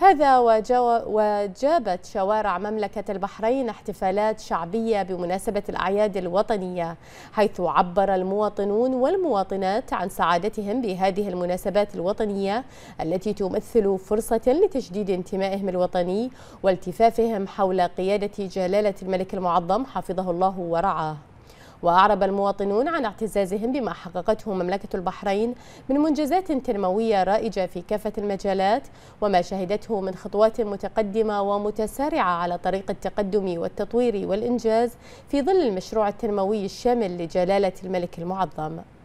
هذا وجابت شوارع مملكة البحرين احتفالات شعبية بمناسبة الأعياد الوطنية حيث عبر المواطنون والمواطنات عن سعادتهم بهذه المناسبات الوطنية التي تمثل فرصة لتجديد انتمائهم الوطني والتفافهم حول قيادة جلالة الملك المعظم حفظه الله ورعاه وأعرب المواطنون عن اعتزازهم بما حققته مملكة البحرين من منجزات تنموية رائجة في كافة المجالات وما شهدته من خطوات متقدمة ومتسارعة على طريق التقدم والتطوير والإنجاز في ظل المشروع التنموي الشامل لجلالة الملك المعظم